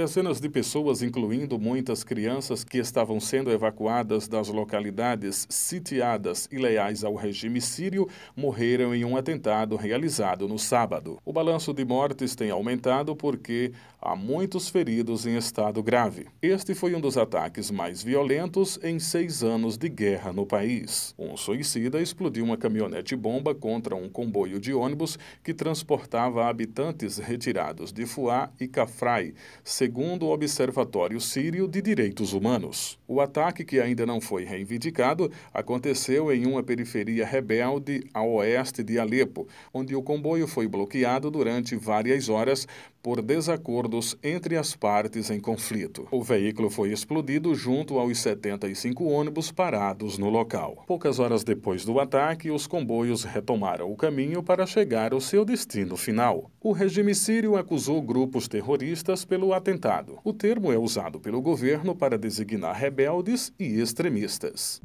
Dezenas de pessoas, incluindo muitas crianças que estavam sendo evacuadas das localidades sitiadas e leais ao regime sírio, morreram em um atentado realizado no sábado. O balanço de mortes tem aumentado porque há muitos feridos em estado grave. Este foi um dos ataques mais violentos em seis anos de guerra no país. Um suicida explodiu uma caminhonete-bomba contra um comboio de ônibus que transportava habitantes retirados de Fuá e Cafrai, segundo o Observatório Sírio de Direitos Humanos. O ataque, que ainda não foi reivindicado, aconteceu em uma periferia rebelde a oeste de Alepo, onde o comboio foi bloqueado durante várias horas por desacordos entre as partes em conflito. O veículo foi explodido junto aos 75 ônibus parados no local. Poucas horas depois do ataque, os comboios retomaram o caminho para chegar ao seu destino final. O regime sírio acusou grupos terroristas pelo atentado Atentado. O termo é usado pelo governo para designar rebeldes e extremistas.